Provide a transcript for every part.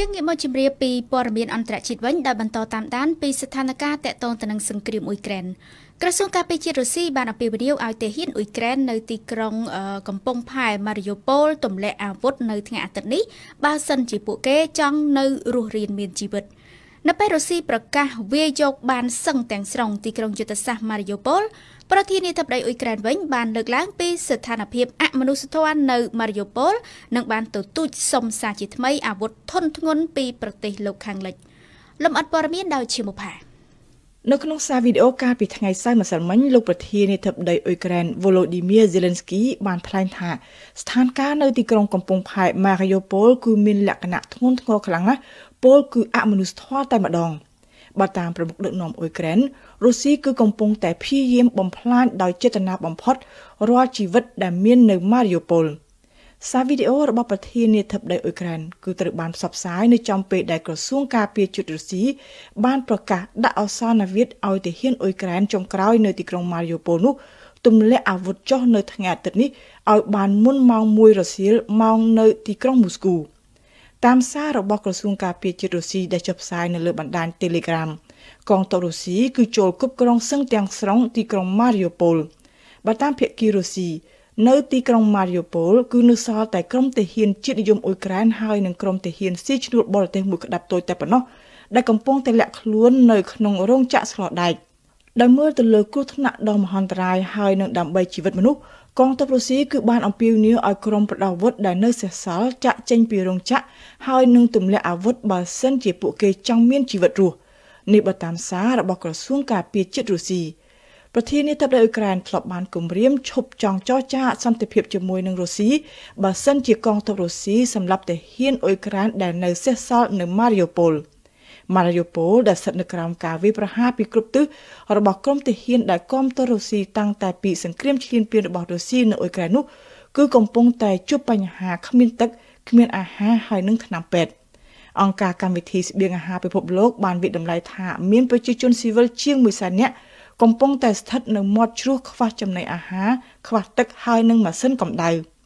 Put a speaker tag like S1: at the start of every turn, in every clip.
S1: ជាងងាកមកជម្រាបពីព័ត៌មានអន្តរជាតិវិញដោយបន្តតាមដានពីស្ថានភាពតាក់ទងទៅនឹងសង្គ្រាមអ៊ុយក្រែនក្រសួងការពារជាតិរុស្ស៊ីបានអភិវឌ្ឍឲ្យទាហានអ៊ុយក្រែននៅទីក្រុងកំពង់ផែម៉ារីយ៉ូប៉ូលទម្លាក់អាវុធនៅថ្ងៃអាទិត្យនេះបើសិនជាពួកគេចង់នៅរស់រានមានជីវិត នៅពេលរុស្ស៊ីប្រកាសវាយយកបានសឹងទាំងស្រុងទីក្រុងយុទ្ធសាស្ត្រម៉ារីយ៉ូប៉ូលប្រធានាធិបតីអ៊ុយក្រែនវិញបានលើកឡើងពីស្ថានភាពអមនុស្សធម៌នៅម៉ារីយ៉ូប៉ូលនិងបានទទូចសុំសារជាថ្មី អាវុធធុនធ្ងន់ពីប្រទេសលោកខាងលិច លំអិតព័ត៌មានដោយឈីមូផា
S2: នៅក្នុងសារវីដេអូកាលពីថ្ងៃសៅរ៍ម្សិលមិញលោកប្រធានាធិបតីអ៊ុយក្រែន Volodymyr Zelensky បានថ្លែងថាស្ថានភាពនៅទីក្រុងកំពង់ផែ Mariupol គឺមានលក្ខណៈធ្ងន់ធ្ងរខ្លាំងណាស់ពលគឺអមនុស្សធម៌តែម្ដង។បើតាមប្រមុខដឹកនាំអ៊ុយក្រែនរុស្ស៊ីគឺកំពុងតែព្យាយាមបំផ្លាញដោយចេតនាបំផុតរាល់ជីវិតដែល មាននៅម៉ារីយ៉ូប៉ូលសារវីដេអូរបស់ប្រធានាធិបតីអ៊ុយក្រែនគឺត្រូវបានផ្សព្វផ្សាយនៅចំពេលដែលក្រសួងការពារជាតិរុស្ស៊ីបានប្រកាសដាក់អសនវិធឲ្យទាហានអ៊ុយក្រែនចុងក្រោយនៅទីក្រុងម៉ារីយ៉ូប៉ូលនោះទម្លាក់អាវុធចុះនៅថ្ងៃអាទិត្យនេះឲ្យបានមុនម៉ោង1រសៀលម៉ោងនៅទីក្រុងមូស្គូ។តាមសាររបស់ក្រសួងការពារជាតិរុស្ស៊ីដែលចុះផ្សាយនៅលើបណ្ដាញ Telegram កងទ័ពរុស្ស៊ីគឺចូលគប់ក្រុងសឹងទាំងស្រុងទីក្រុង Mariupol បើតាមភាគីរុស្ស៊ីនៅទីក្រុង Mariupol គឺនៅសល់តែក្រុមទាហានជាតិនិយមអ៊ុយក្រែនហើយនិងក្រុមទាហានស៊ីឈ្នួលបរទេសមួយក្តាប់តូចតែប៉ុណ្ណោះដែលកំពុងតែលាក់ខ្លួននៅក្នុងរោងចក្រស្លដែកដែលមើលទៅលើគ្រោះថ្នាក់ដ៏មហន្តរាយហើយនឹងដើម្បីជីវិតមនុស្សកងទ័ពរុស្ស៊ីគឺបានអំពាវនាវឲ្យក្រុមប្រដាប់អាវុធដែលនៅសេសសល់ចាក់ចេញពីរោងចក្រហើយនឹងទម្លាក់អាវុធបើសិនជាពួកគេចង់មានជីវិតរស់នេះបើតាមសាររបស់ក្រសួងការពារជាតិរុស្ស៊ីប្រធានាធិបតីអ៊ុយក្រែនធ្លាប់បានគម្រាមឈប់ចង់ចរចាសន្តិភាពជាមួយនឹងរុស្ស៊ីបើសិនជាកងទ័ពរុស្ស៊ីសម្លាប់ទាហានអ៊ុយក្រែនដែលនៅសេសសល់នៅម៉ារីយ៉ូប៉ូល។ម៉ារីយ៉ូប៉ូលដែលស្ថិតនៅក្រោមការវាយប្រហារពីគ្រប់ទិសរបស់ក្រុមទាហានដែលគាំទ្ររុស្ស៊ីតាំងតែពីសង្គ្រាមឈ្លានពានរបស់រុស្ស៊ីនៅអ៊ុយក្រែននោះគឺកំពុងតែជួបបញ្ហាគ្មានទឹកគ្មានអាហារហើយនិងថ្នាំពេទ្យអង្គការកម្មវិធីស្បៀងអាហារពិភពលោកបានវិតម្លៃថាមានប្រជាជនស៊ីវិលជាង1សែននាក់កំពុងតែស្ថិតនៅមាត់ជ្រោះខ្វះចំណីអាហារខ្វះទឹកហើយនិងម៉ាស៊ីនកម្ដៅ។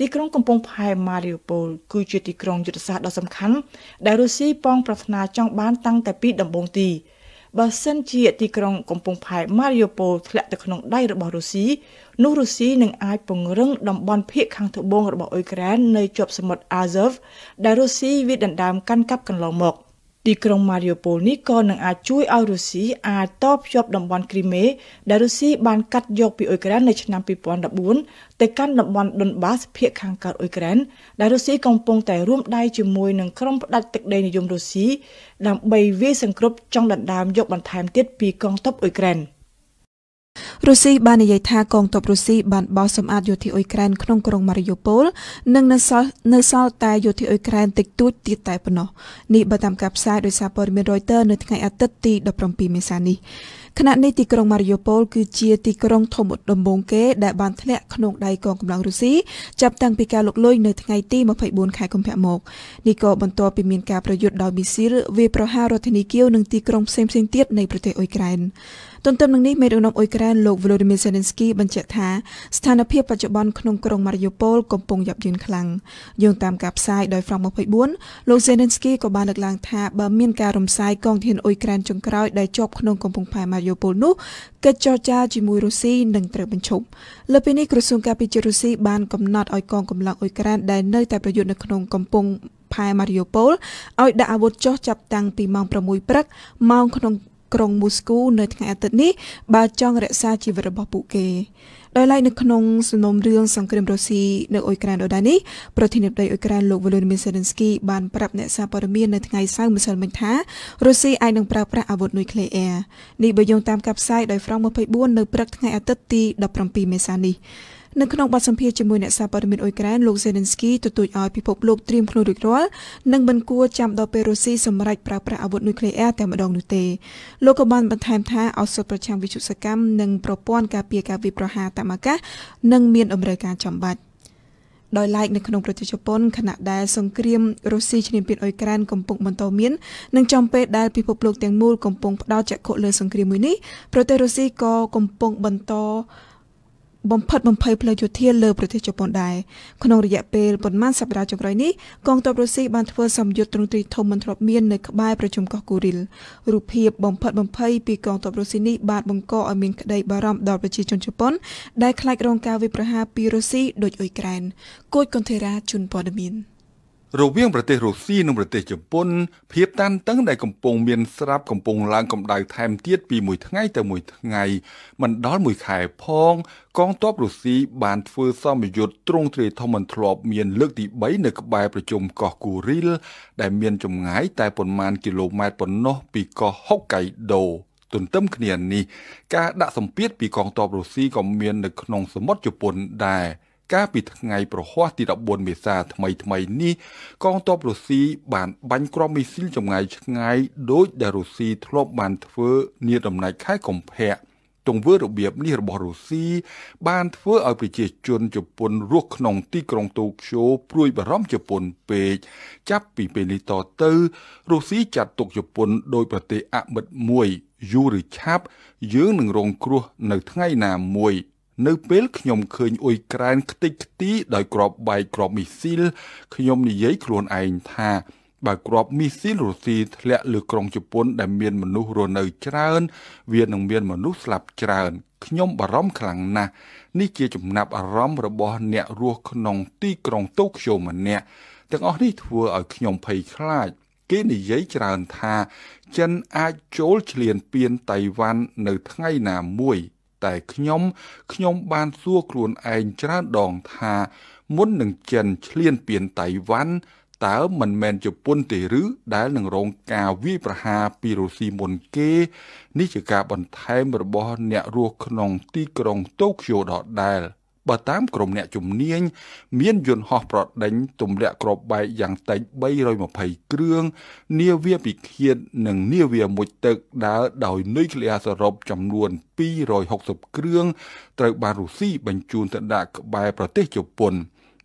S2: ទីក្រុងកំពង់ផែម៉ារីយ៉ូប៉ូលគឺជាទីក្រុងយុទ្ធសាស្ត្រដ៏សំខាន់ដែលរុស្ស៊ីប៉ងប្រាថ្នាចង់បានតាំងតែពីដំបូងទីបើសិនជាទីក្រុងកំពង់ផែម៉ារីយ៉ូប៉ូលធ្លាក់ទៅក្នុងដៃរបស់រុស្ស៊ីនោះរុស្ស៊ីនឹងអាចពង្រឹងតំបន់ភាគខាងត្បូងរបស់អ៊ុយក្រែននៅជាប់សមុទ្រអាហ្សើវដែលរុស្ស៊ីវាដណ្ដើមកាន់កាប់កន្លងមកទីក្រុងម៉ារីយ៉ូប៉ូលនេះក៏នឹងអាចជួយឲ្យរុស្ស៊ីអាចតភ្ជាប់តំបន់គ្រីមេដែលរុស្ស៊ីបានកាត់យកពីអ៊ុយក្រែននៅឆ្នាំ2014ទៅកាន់តំបន់ដុនបាសភាគខាងកើតអ៊ុយក្រែនដែលរុស្ស៊ីកំពុងតែរួមដៃជាមួយនឹងក្រុមផ្ដាច់ទឹកដីនិយមរុស្ស៊ីដើម្បីវាយសង្គ្រប់ចង់ដណ្ដើមយកបន្ថែមទៀតពីកងទ័ពអ៊ុយក្រែន។
S3: រុស្ស៊ីបាននិយាយថាកងទ័ពរុស្ស៊ីបានបោសសម្អាតយោធាអ៊ុយក្រែនក្នុងក្រុងម៉ារីយ៉ូប៉ូលនិងនៅសល់នៅសល់តែយោធាអ៊ុយក្រែនតិចតួចទៀតតែប៉ុណ្ណោះនេះបើតាមការផ្សាយដោយសារព័ត៌មាន Reuters នៅថ្ងៃអាទិត្យទី17មេសានេះខណៈនេះទីក្រុងម៉ារីយ៉ូប៉ូលគឺជាទីក្រុងធំដំបូងគេដែលបានធ្លាក់ក្នុងដៃកងកម្លាំងរុស្ស៊ីចាប់តាំងពីការលុកលុយនៅថ្ងៃទី24ខែកុម្ភៈមកនេះក៏បន្ទាប់ពីមានការប្រយុទ្ធដោយមីស៊ីលវាយប្រហាររដ្ឋាភិបាលគៀវនិងទីក្រុងផ្សេងៗទៀតនៃប្រទេសអ៊ុយក្រែនទន្ទឹមនឹងនេះមេដឹកនាំអ៊ុយក្រែនលោក Volodymyr Zelensky បញ្ជាក់ថាស្ថានភាពបច្ចុប្បន្នក្នុងក្រុង Mariupol កំពុងយ៉ាប់យ៉ឺនខ្លាំងយោងតាមការផ្សាយដោយ Frank 24លោក Zelensky ក៏បានលើកឡើងថាបើមានការរំសាយកងធានអ៊ុយក្រែនចុងក្រោយដែលជាប់ក្នុងកំពង់ផែ Mariupol នោះកិច្ចចរចា ជាមួយរុស្ស៊ីនឹងត្រូវបញ្ឈប់លើពីនេះក្រសួងការពារជាតិរុស្ស៊ីបានកំណត់ឲ្យកងកម្លាំងអ៊ុយក្រែនដែលនៅតែប្រយុទ្ធនៅក្នុងកំពង់ផែ Mariupol ឲ្យដាក់អាវុធចុះចាប់តាំងពីម៉ោង6ព្រឹកម៉ោងក្នុងក្រុងមូស្គូនៅថ្ងៃអាទិត្យនេះបើចង់រក្សាជីវិតរបស់ពួកគេដោយឡែកនៅក្នុងសំណុំរឿងសង្គ្រាមរុស្ស៊ីនៅអ៊ុយក្រែនដដែលនេះប្រធានាធិបតីអ៊ុយក្រែនលោក Volodymyr Zelensky បានប្រាប់អ្នកសារព័ត៌មាននៅថ្ងៃសៅរ៍ម្សិលមិញថារុស្ស៊ីអាចនឹងប្រើប្រាស់អាវុធនុយក្លេអ៊ែរនេះបើយោងតាមការផ្សាយដោយ France 24នៅព្រឹកថ្ងៃអាទិត្យទី17មេសានេះនៅក្នុងបទសម្ភាសន៍ជាមួយអ្នកសារព័ត៌មានអ៊ុយក្រែនលោក Zelensky ទទូចឲ្យពិភពលោកត្រៀមខ្លួនរួចរាល់និងមិនគួរចាំដល់ពេលរុស្ស៊ីសម្រេចប្រើប្រាស់អាវុធនុយក្លេអ៊ែរតែម្ដងនោះទេលោកក៏បានបន្ថែមថាឱសថប្រចាំវិទ្យុសកម្មនិងប្រព័ន្ធការពារការវាយប្រហារតាមអាកាសនឹងមានតម្រូវការចាំបាច់ដោយឡែកនៅក្នុងប្រទេសជប៉ុនខណៈដែលសង្គ្រាមរុស្ស៊ីឈ្លានពានអ៊ុយក្រែនកំពុងបន្តមាននិងចំពេលដែលពិភពលោកទាំងមូលកំពុងផ្ដោតចក្ខុលើសង្គ្រាមមួយនេះប្រទេសរុស្ស៊ីក៏កំពុងបន្តបំផិតបំភ័យផ្លូវយោធាលើប្រទេសជប៉ុនដែរក្នុងរយៈពេលប្រមាណសប្តាហ៍ចុងក្រោយនេះកងទ័ពរុស្ស៊ីបានធ្វើសម្យុទ្ធទ្រង់ទ្រាយធំមិនធ្លាប់មាននៅក្បែរប្រជុំកោះគូរីលរូបភាពបំផិតបំភ័យពីកងទ័ពរុស្ស៊ីនេះបាន បង្កឲ្យមានក្តីបារម្ភដល់ប្រជាជនជប៉ុន ដែលខ្លាចរងការវាយប្រហារពីរុស្ស៊ីដោយអ៊ុយក្រែនគូចកុនធេរ៉ាជូនព័ត៌មាន។
S4: រវាងប្រទេសរុស្ស៊ីនិងប្រទេសជប៉ុនភាពតានតឹងដែលកំពុងមានស្រាប់កំពុងឡើងកម្ដៅថែមទៀតពីមួយថ្ងៃទៅមួយថ្ងៃមិនដល់មួយខែផង កងទ័ពរុស្ស៊ីបានធ្វើសម្ពយុទ្ធទ្រង់ទ្រាយធំមិនធ្លាប់មាន លើកទី3នៅក្បែរប្រជុំកោះគូរីល ដែល មានចម្ងាយតែប្រមាណគីឡូម៉ែត្រប៉ុណ្ណោះពីកោះហុកកៃដូ ទន្ទឹមគ្នានេះការដាក់សម្ពាធពីកងទ័ពរុស្ស៊ីក៏មាននៅក្នុងសមុទ្រជប៉ុនដែរ។កាលពីថ្ងៃប្រហ័សទី14មេសា ថ្មីថ្មីនេះកងទ័ពរុស្ស៊ីបាន បាញ់គ្រាប់មីស៊ីលចម្ងាយឆ្ងាយដោយដែលរុស្ស៊ីធ្លាប់បានធ្វើនាដំណាច់ខែកុម្ភៈទង្វើរបៀបនេះរបស់រុស្ស៊ីបានធ្វើឲ្យប្រជាជនជប៉ុនរស់ក្នុងទីក្រុងតូក្យូព្រួយបារម្ភជប៉ុនពេកចាប់ពីពេលនេះតទៅរុស្ស៊ីចាត់ទុកជប៉ុនដោយប្រទេសអមិត្តមួយយូរឬឆាប់យើងនឹងរងគ្រោះនៅថ្ងៃណាមួយនៅពេលខ្ញុំឃើញអ៊ុយក្រែនខ្ទេចខ្ទីដោយក្របបែកក្របមីស៊ីលខ្ញុំនិយាយខ្លួនឯងថាបើក្របមីស៊ីលរុស្ស៊ីធ្លាក់លើក្រុងជប៉ុនដែលមានមនុស្សរស់នៅច្រើនវានឹងមានមនុស្សស្លាប់ច្រើនខ្ញុំបារម្ភខ្លាំងណាស់នេះជាចំណាប់អារម្មណ៍របស់អ្នករស់ក្នុងទីក្រុងតូក្យូម្នាក់ទាំងអស់នេះធ្វើឲ្យខ្ញុំភ័យខ្លាចគេនិយាយច្រើនថា ចិនអាចចូលឈ្លានពានតៃវ៉ាន់នៅថ្ងៃណាមួយ។តែខ្ញុំខ្ញុំ បានសួរខ្លួនឯងច្រើនដងថា មុននឹងចិនឈ្លានពានតៃវ៉ាន់តើមិនមែនជប៉ុនទេឬដែលនឹងរងការវាយប្រហារពីរុស្ស៊ីមុនគេនេះជាការបន្ថែមរបស់អ្នករស់ក្នុងទីក្រុងតូក្យូដដែល។បើតាមក្រុមអ្នកជំនាញមានយន្តហោះប្រដេញទម្លាក់គ្រាប់បែកយ៉ាងតិច320គ្រឿងនាវាពិឃាតនិងនាវាមួយទឹកដើរដោយនុយក្លេអ៊ែរសរុបចំនួន260គ្រឿងត្រូវបានរុស្ស៊ីបញ្ជូនទៅដាក់ក្បែរប្រទេសជប៉ុន។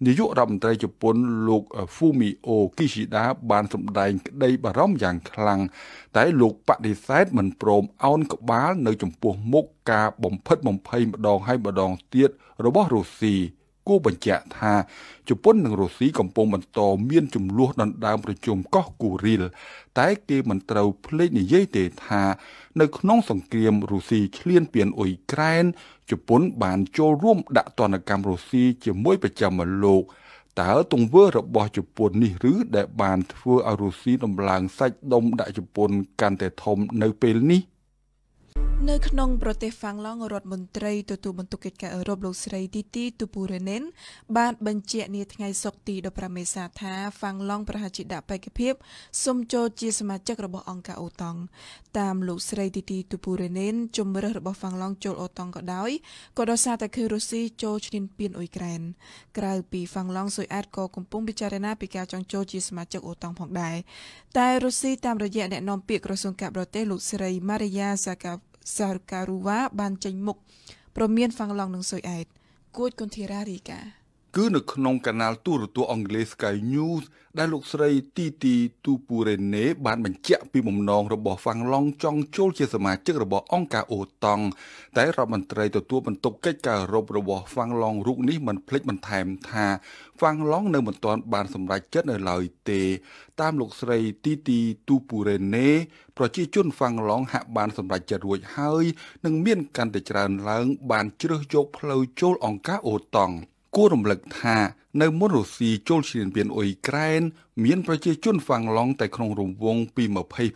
S4: នាយករដ្ឋមន្ត្រីជប៉ុនលោក Fumio Kishida បាន សម្ដែង ក្តីបារម្ភយ៉ាងខ្លាំងតែលោកបដិសេធមិនព្រមអោនក្បាល នៅចំពោះមុខការបំផិតបំភ័យម្ដងហើយម្ដងទៀតរបស់រុស្ស៊ីគូបញ្ជាក់ថាជប៉ុននិងរុស្ស៊ីកំពុងបន្តមានចំនួនដណ្ដើមប្រជុំកោះគូរីល តែគេមិនត្រូវភ្លេចនិយាយទេថានៅក្នុង សង្គ្រាមរុស្ស៊ីឈ្លានពានអ៊ុយក្រែនជប៉ុនបានចូលរួមដាក់ទណ្ឌកម្មរុស្ស៊ីជាមួយប្រចាំលោកតើទង្វើរបស់ជប៉ុននេះឬដែលបានធ្វើឲ្យរុស្ស៊ីដំឡើងសាច់ដុំដាក់ជប៉ុនកាន់តែធំនៅពេលនេះ
S3: នៅក្នុងប្រទេសហ្វាំងឡង់រដ្ឋមន្ត្រីទទួលបន្ទុកកិច្ចការអឺរ៉ុបលោកស្រីទីទីទូពូរ៉េនិនបានបញ្ជាក់នាថ្ងៃសុក្រទី15មេសាថាហ្វាំងឡង់ប្រហែលជាដាក់បេក្ខភាពសុំចូលជាសមាជិករបស់អង្គការអូតង់តាមលោកស្រីទីទីទូពូរ៉េនិនជំរើសរបស់ហ្វាំងឡង់ចូលអូតង់ក៏ដោយក៏ដោយសារតែឃើញរុស្ស៊ីចូលឈ្លានពានអ៊ុយក្រែនក្រៅពីហ្វាំងឡង់ស៊ុយអែតក៏កំពុងពិចារណាពីការចង់ចូលជាសមាជិកអូតង់ផងដែរតែរុស្ស៊ីតាមរយៈអ្នកនាំពាក្យក្រសួងការបរទេសលោកស្រីម៉ារីយ៉ាសាកាសារ៉ូការ៉ូវ៉ាបានចេញមុខព្រមមានហ្វាំងឡង់និងស៊ុយអែតគួចកុនធីរ៉ារីកា
S4: គឺនៅក្នុងកាណាលទូរទស្សន៍អង់គ្លេស Sky News ដែលលោកស្រីទីទីទូពូរ៉េណេបានបញ្ជាក់ពីបំណងរបស់ហ្វាំងឡុងចង់ចូលជាសមាជិករបស់អង្គការអូតង់តែរដ្ឋមន្ត្រីទទួលបន្ទុកកិច្ចការអឺរ៉ុបរបស់ហ្វាំងឡុងរូបនេះមិនភ្លេចបន្ថែមថាហ្វាំងឡុងនៅមិនទាន់បានសម្រេចចិត្តនៅឡើយទេ តាមលោកស្រីទីទីទូពូរ៉េណេប្រជាជនហ្វាំងឡុងហាក់បានសម្រេចចិត្តរួចហើយនឹងមានកាន់តែច្រើនឡើងបានជ្រើសយកផ្លូវចូលអង្គការអូតង់គួររំលឹកថានៅមុនរុស្ស៊ីចូលឈ្លានពានអ៊ុយក្រែនមានប្រជាជនហ្វាំងឡង់តែក្នុងរង្វង់ពី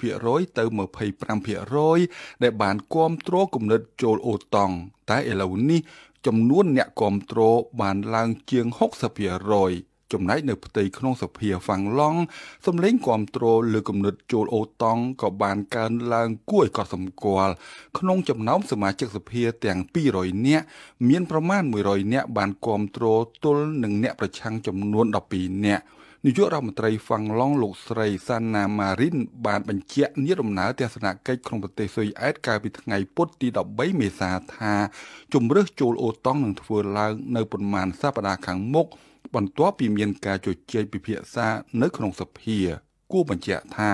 S4: 20%ទៅ25%ដែលបានគាំទ្រគំនិតចូលអូតង់តែឥឡូវនេះ ចំនួនអ្នកគាំទ្របានឡើងជាង60%ចំណែកនៅផ្ទៃក្នុងសភាហ្វាំងឡង់សម្លេងគាំទ្រលើគំនិតចូលអូតង់ក៏បានកើនឡើងគួរឲ្យកត់សម្គាល់ក្នុងចំណោមសមាជិកសភាទាំង200នាក់មានប្រមាណ100នាក់បានគាំទ្រទល់នឹងអ្នកប្រឆាំងចំនួន12នាក់នាយករដ្ឋមន្ត្រីហ្វាំងឡង់លោកស្រីសាណាម៉ារីនបានបញ្ជាក់នាយដំណើរទស្សនកិច្ចក្នុងប្រទេសស៊ុយអែតកាលពីថ្ងៃពុធទី13មេសាថា ជំរឹះចូលអូតង់នឹងធ្វើឡើងនៅប្រមាណសប្តាហ៍ខាងមុខបន្ទាប់ពីមានការជជែកពិភាក្សានៅក្នុងសភាគួរបញ្ជាក់ថា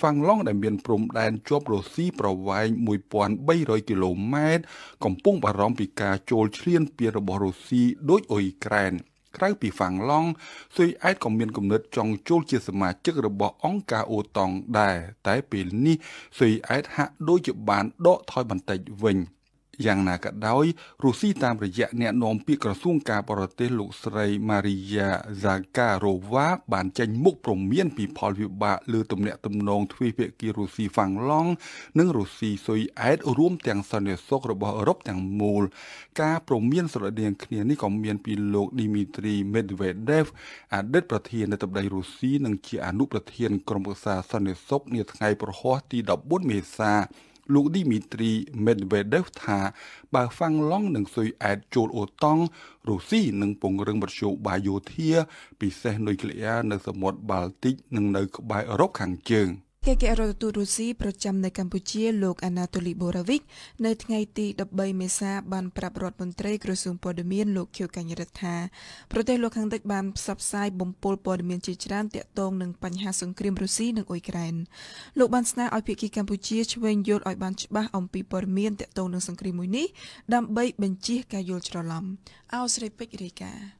S4: ហ្វាំងឡង់ដែលមានព្រំដែនជាប់រុស្ស៊ីប្រវែង1300គីឡូម៉ែត្រកំពុងបារម្ភពីការចូលឈ្លានពានរបស់រុស្ស៊ីដោយអ៊ុយក្រែនក្រៅពីហ្វាំងឡង់ស៊ុយអែតក៏មានគំនិតចង់ចូលជាសមាជិករបស់អង្គការអូតង់ដែរតែពេលនេះស៊ុយអែតហាក់ដូចជាបានដកថយបន្តិចវិញ។យ៉ាងណាក៏ដោយរុស្ស៊ីតាមរយៈអ្នកនាំពាក្យក្រសួងការបរទេសលោកស្រី Maria Zakharova បានចេញមុខព្រមានពីផលវិបាកលើទំនាក់ទំនងទ្វេភាគីរុស្ស៊ីហ្វាំងឡង់និងរុស្ស៊ីស៊ុយអែតរួមទាំងសន្តិសុខរបស់អឺរ៉ុបទាំងមូល ការព្រមានស្រដៀងគ្នានេះក៏មានពីលោក Dmitry Medvedev អតីតប្រធាននាយដ្ឋមន្ត្រីរុស្ស៊ីនិងជាអនុប្រធានក្រុមប្រឹក្សាសន្តិសុខនាថ្ងៃប្រហ័សទី14មេសាលោកឌីមីទ្រីមេដវេដេវថា បើហ្វាំងឡង់និងស៊ុយអែតចូលអូតង់រុស្ស៊ីនឹងពង្រឹងមធ្យោបាយយោធាពិសេសនុយក្លេអ៊ែរនៅសមុទ្របាល់ទិកនិងនៅក្បែរអឺរ៉ុបខាងជើង។
S3: កិច្ចរដ្ឋទូតរុស្ស៊ីប្រចាំនៅកម្ពុជា លោកអាណាតូលីបូរ៉ាវិកនៅថ្ងៃទី13មេសាបានប្រាប់រដ្ឋមន្ត្រីក្រសួងព័ត៌មានលោកខៀវកញ្ញរដ្ឋថាប្រទេសលោកខាងលិចបានផ្សព្វផ្សាយបំពល់ព័ត៌មានជាច្រើន ទាក់ទងនឹងបញ្ហាសង្គ្រាមរុស្ស៊ីនិងអ៊ុយក្រែនលោកបានស្នើឲ្យភាគីកម្ពុជាឆ្វេងយល់ឲ្យបានច្បាស់អំពីព័ត៌មានទាក់ទងនឹង
S5: សង្គ្រាមមួយនេះដើម្បីបញ្ជៀសការយល់ច្រឡំអោស្រីពេជ្ររាយការណ៍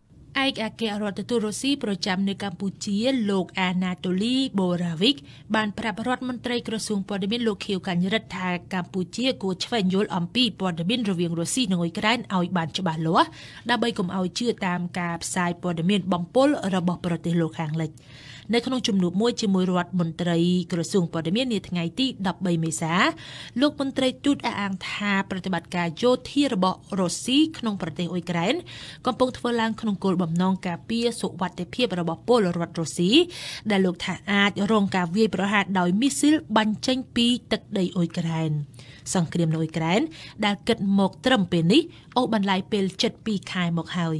S5: ឯកអគ្គរដ្ឋទូតរុស្ស៊ីប្រចាំនៅកម្ពុជាលោកអាណាតូលីបូរ៉ាវិកបានប្រាប់រដ្ឋមន្ត្រីក្រសួងព័ត៌មានលោកខៀវកញ្ញរិទ្ធថាកម្ពុជាគួរឆ្វេងយល់អំពីព័ត៌មានរវាងរុស្ស៊ីនិងអ៊ុយក្រែនឲ្យបានច្បាស់លាស់ដើម្បីកុំឲ្យជឿតាមការផ្សាយព័ត៌មានបំពល់របស់ប្រទេសលោកខាងលិច។នៅក្នុងជំនួបមួយជាមួយរដ្ឋមន្ត្រីក្រសួងព័ត៌មាននាថ្ងៃទី13មេសាលោកមន្ត្រីទូតអះអាងថាប្រតិបត្តិការយោធារបស់រុស្ស៊ីក្នុងប្រទេសអ៊ុយក្រែនកំពុងធ្វើឡើងក្នុងគោលបំណងការពារសុវត្ថិភាពរបស់ពលរដ្ឋរុស្ស៊ីដែលលោកថាអាចរងការវាយប្រហារដោយមីស៊ីលបាញ់ចេញពីទឹកដីអ៊ុយក្រែន។សង្គ្រាមនៅអ៊ុយក្រែនដែលគិតមកត្រឹមពេលនេះអូសបន្លាយពេល72ខែមកហើយ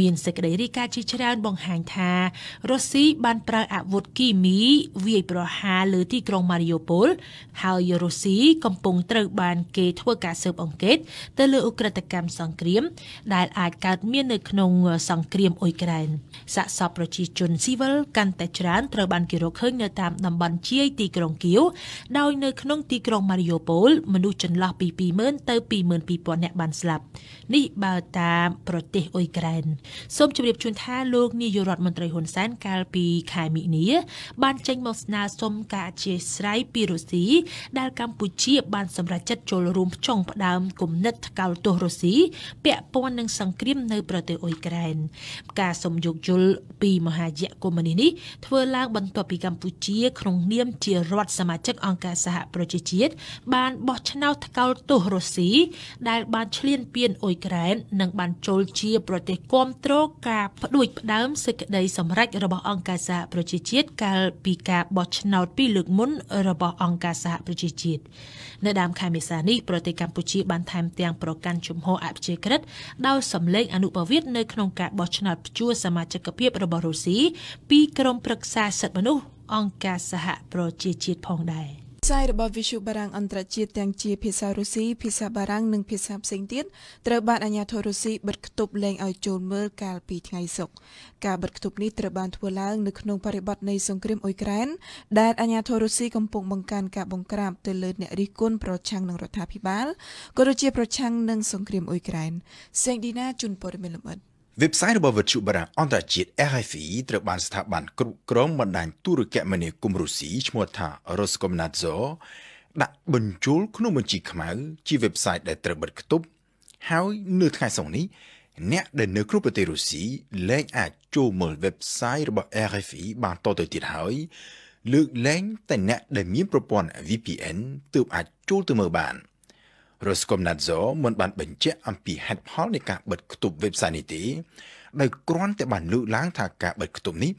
S5: មានសេចក្តីរាយការណ៍ជាច្រើនបង្ហាញថារុស្ស៊ីបានប្រើអាវុធគីមីវាយប្រហារលើទីក្រុងម៉ារីយ៉ូប៉ូលហើយរុស្ស៊ីកំពុងត្រូវបានគេធ្វើការស៊ើបអង្កេត ទៅលើអ ுக ្រិតកម្មសង្គ្រាមដែលអាចកើតមាននៅក្នុងសង្គ្រាមអ៊ុយក្រែនសាកសពប្រជាជនស៊ីវិលកាន់តែច្រើនត្រូវបានគេរកឃើញនៅតាមតំបន់ជាយទីក្រុងគៀវដោយនៅក្នុងទីក្រុងម៉ារីយ៉ូប៉ូលមនុស្សចន្លោះពី20,000ទៅ22,000នាក់បានស្លាប់នេះបើតាមប្រទេសអ៊ុយក្រែនសូមជម្រាបជូនថាលោកនាយករដ្ឋមន្ត្រីហ៊ុនសែនកាលពីខែមីនា បានចេញមកស្នើសុំការអធ្យាស្រ័យពីរុស្ស៊ីដែលកម្ពុជា បាន សម្រេចចិត្តចូលរួមចុងផ្ដើមគំនិតថ្កោលទោសរុស្ស៊ីពាក់ព័ន្ធនឹងសង្គ្រាមនៅ ប្រទេសអ៊ុយក្រែនការសំយោគយល់ពីមហាយៈកុម្មុយនីសនេះធ្វើឡើងបន្ទាប់ពីកម្ពុជាក្នុងនាមជារដ្ឋសមាជិកអង្គការសហប្រជាជាតិបានបោះឆ្នោតថ្កោលទោសរុស្ស៊ីដែលបានឈ្លានពានអ៊ុយក្រែននិងបានចូលជា ប្រទេសគាំទ្រការផ្ដួចផ្ដើមសេចក្តីសម្រេចរបស់អង្គការសហប្រជាជាតិកាលពីការបោះឆ្នោតពីលើកមុន របស់អង្គការសហប្រជាជាតិនៅដើមខែមេសានេះប្រទេសកម្ពុជាបានថែមទាំងប្រកាន់ជំហរអព្យាក្រឹតដោយសម្លេងអនុប្រវត្តិនៅក្នុងការបោះឆ្នោតព្យួរសមាជិកភាពរបស់រុស្ស៊ីពីក្រុមប្រឹក្សាសិទ្ធិមនុស្សអង្គការសហប្រជាជាតិផងដែរ។
S3: ផ្សាយរបស់វិទ្យុបារាំងអន្តរជាតិទាំងជាភាសារុស្ស៊ីភាសាបារាំងនិងភាសាផ្សេងទៀតត្រូវបានអាជ្ញាធររុស្ស៊ីបិទគប់លែងឲ្យចូលមើលកាលពីថ្ងៃសុក្រការបិទគប់នេះត្រូវបានធ្វើឡើងនៅក្នុងបរិបទនៃសង្គ្រាមអ៊ុយក្រែនដែលអាជ្ញាធររុស្ស៊ីកំពុងបង្កើនការបង្ក្រាបទៅលើអ្នករិះគន់ប្រឆាំងនឹងរដ្ឋាភិបាលក៏ដូចជាប្រឆាំងនឹងសង្គ្រាមអ៊ុយក្រែនសេងឌីណាជួនព័ត៌មានលម្អិត
S6: website របស់វិទ្យុបារាំងអន្តរជាតិ RFI ត្រូវបានស្ថាប័នគ្រប់គ្រងបណ្ដាញទូរគមនាគមន៍រុស្ស៊ីឈ្មោះថា Roskomnadzor ដាក់បញ្ចូលក្នុងបញ្ជីខ្មៅជា website ដែលត្រូវបិទគប់ ហើយនៅថ្ងៃសុក្រនេះអ្នកដែលនៅក្នុងប្រទេសរុស្ស៊ីលែងអាចចូលមើល website របស់ RFI បានតទៅទៀតហើយលើកលែងតែអ្នកដែល មានប្រព័ន្ធ VPN ទើបអាចចូលទៅមើលបាន។រសគមណាត់សូមិនបានបញ្ជាក់អំពីហេតុផលនៃការបិទគតុប website នេះទេដោយគ្រាន់តែបានលើកឡើង ថាការ បិទគតុបនេះ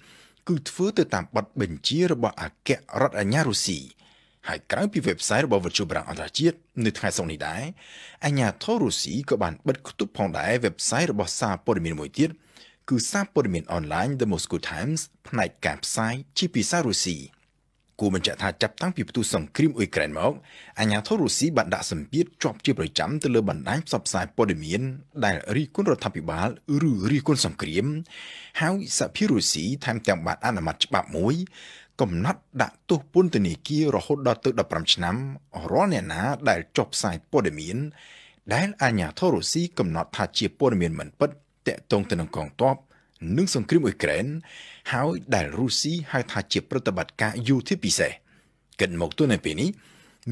S6: គឺធ្វើទៅតាមប័ណ្ណបញ្ជារបស់អគ្គរដ្ឋអាជ្ញារុស្ស៊ីហើយក្រៅពី website របស់វិទ្យុប្រាំងអន្តរជាតិនៅថ្ងៃសុក្រនេះដែរអាជ្ញាធររុស្ស៊ីក៏បានបិទគតុបផងដែរ website របស់សារព័ត៌មានមួយទៀតគឺសារព័ត៌មានអនឡាញ The Moscow Times ផ្នែកការផ្សាយជាភាសារុស្ស៊ី។គូបញ្ជាក់ថាចាប់តាំងពីផ្ទុះសង្គ្រាមអ៊ុយក្រែនមកអាញាធររុស្ស៊ីបានដាក់សម្ពាធជាប់ជាប្រចាំទៅលើបណ្ដាញផ្សព្វផ្សាយព័ត៌មាន ដែលរីគុណរដ្ឋាភិបាលឬរីគុណសង្គ្រាម ហើយសហភាពរុស្ស៊ីថែមទាំងបានអនុម័តច្បាប់មួយកំណត់ដាក់ទោសពន្ធនាគាររហូតដល់ទៅ15ឆ្នាំរាល់អ្នកណាដែលចុះផ្សាយព័ត៌មាន ដែលអាញាធររុស្ស៊ីកំណត់ថាជាព័ត៌មានមិនពិតតាក់ទងទៅនឹងកងទ័ពនិងសង្គ្រាមអ៊ុយក្រែនហើយដែលរុស្ស៊ីហៅថាជាប្រតិបត្តិការយោធាពិសេសកិត្តមកទល់នៅពេលនេះ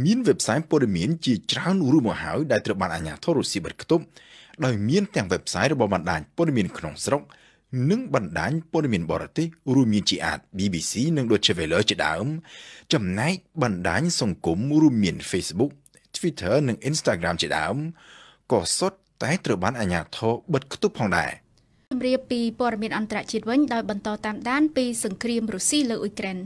S6: មាន website ព័ត៌មានជាច្រើនរូបមកហើយដែលត្រូវបានអាជ្ញាធររុស្ស៊ីបិទគប់ដោយមានទាំង website របស់បណ្ដាញព័ត៌មានក្នុងស្រុកនិងបណ្ដាញព័ត៌មានបរទេសរួមមានជាអាច BBC និង Deutsche Welle ជាដើម ចំណែកបណ្ដាញសង្គមរួមមាន Facebook Twitter និង Instagram ជាដើមក៏សុទ្ធតែត្រូវបានអាជ្ញាធរបិទគប់ផងដែរ។
S1: ជម្រាបពីព័ត៌មានអន្តរជាតិវិញដោយបន្តតាមដានពីសង្គ្រាមរុស្ស៊ីលើអ៊ុយក្រែន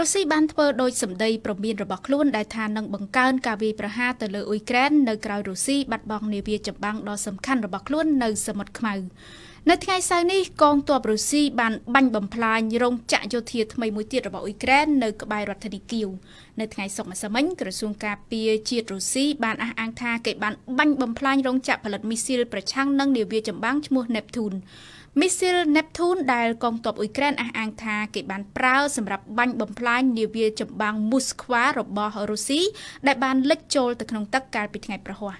S1: រុស្ស៊ីបានធ្វើដោយសម្ដីប្រមានរបស់ខ្លួនដែលថានឹងបង្កើនការវាយប្រហារទៅលើអ៊ុយក្រែននៅក្រៅរុស្ស៊ីបាត់បង់នាវាចម្បាំងដ៏សំខាន់របស់ខ្លួននៅសមុទ្រខ្មៅនៅថ្ងៃសៅរ៍នេះកងទ័ពរុស្ស៊ីបានបាញ់បំផ្លាញរោងចក្រយោធាថ្មីមួយទៀតរបស់អ៊ុយក្រែននៅក្បែររដ្ឋធានីគៀវនៅថ្ងៃសុក្រម្សិលមិញក្រសួងការពារជាតិរុស្ស៊ីបានអះអាងថាគេបានបាញ់បំផ្លាញរោងចក្រផលិតមីស៊ីលប្រឆាំងនឹងនាវាចម្បាំងឈ្មោះ Neptune មីស៊ីល Neptune ដែលកងទ័ពអ៊ុយក្រែនអះអាងថាគេបានប្រើសម្រាប់បាញ់បំផ្លាញនាវាចម្បាំង Moskva របស់រុស្ស៊ីដែលបានលិចចូលទៅក្នុងទឹកកាលពីថ្ងៃប្រហ័ស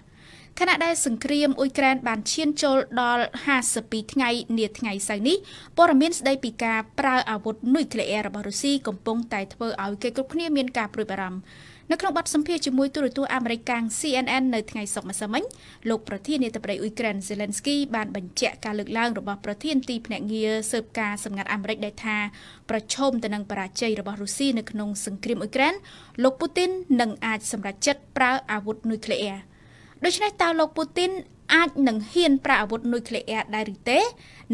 S1: ខណៈដែលសង្គ្រាមអ៊ុយក្រែនបានឈានចូលដល់52ថ្ងៃនាថ្ងៃសៅរ៍នេះព័ត៌មានស្ដីពីការប្រើអាវុធនុយក្លេអ៊ែររបស់រុស្ស៊ីកំពុងតែធ្វើឲ្យ គេគ្រប់គ្នាមានការព្រួយបារម្ភនៅក្នុងបទសម្ភាសន៍ជាមួយទូរទស្សន៍អាមេរិកកាំង CNN នៅថ្ងៃសុក្រម្សិលមិញលោកប្រធាននាយកប្រដ័យអ៊ុយក្រែន Zelensky បានបញ្ជាក់ការលើកឡើង របស់ប្រធានទីភ្នាក់ងារស៊ើបការសម្ងាត់អាមេរិកដែលថាប្រឈមទៅនឹងបរាជ័យរបស់រុស្ស៊ីនៅក្នុង សង្គ្រាមអ៊ុយក្រែនលោកពូទីននឹងអាចសម្រេចចិត្តប្រើអាវុធនុយក្លេអ៊ែរដូច្នេះតើលោកពូទីនអាចនឹងហ៊ានប្រើអាវុធនុយក្លេអ៊ែរដែរឬទេ